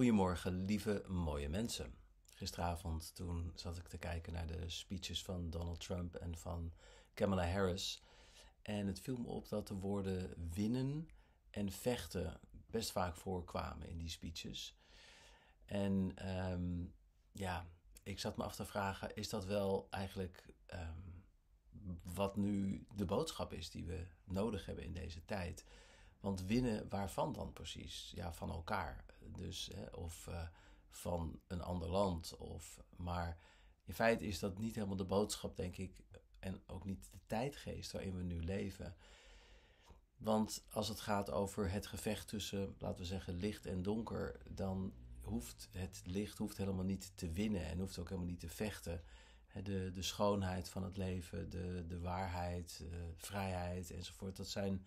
Goedemorgen, lieve mooie mensen. Gisteravond toen zat ik te kijken naar de speeches van Donald Trump en van Kamala Harris. En het viel me op dat de woorden winnen en vechten best vaak voorkwamen in die speeches. En ehm, ja, ik zat me af te vragen, is dat wel eigenlijk ehm, wat nu de boodschap is die we nodig hebben in deze tijd? Want winnen waarvan dan precies? Ja, van elkaar. Dus, hè, of eh, van een ander land. Of, maar in feite is dat niet helemaal de boodschap, denk ik. En ook niet de tijdgeest waarin we nu leven. Want als het gaat over het gevecht tussen, laten we zeggen, licht en donker, dan hoeft het licht hoeft helemaal niet te winnen en hoeft ook helemaal niet te vechten. De, de schoonheid van het leven, de, de waarheid, de eh, vrijheid enzovoort, dat zijn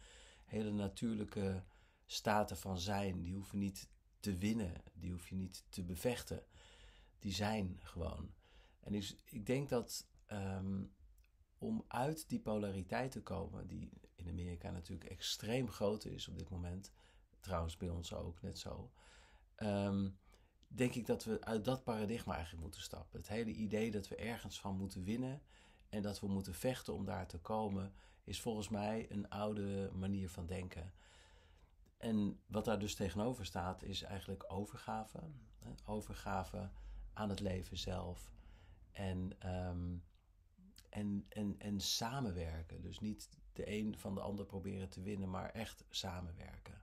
hele natuurlijke staten van zijn. Die hoeven niet te winnen, die hoef je niet te bevechten. Die zijn gewoon. En dus ik denk dat ehm, om uit die polariteit te komen, die in Amerika natuurlijk extreem groot is op dit moment, trouwens bij ons ook net zo, ehm, denk ik dat we uit dat paradigma eigenlijk moeten stappen. Het hele idee dat we ergens van moeten winnen en dat we moeten vechten om daar te komen, is volgens mij een oude manier van denken. En wat daar dus tegenover staat, is eigenlijk overgave. Overgave aan het leven zelf. En, ehm, en, en, en samenwerken. Dus niet de een van de ander proberen te winnen, maar echt samenwerken.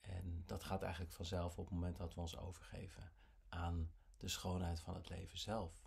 En dat gaat eigenlijk vanzelf op het moment dat we ons overgeven aan de schoonheid van het leven zelf.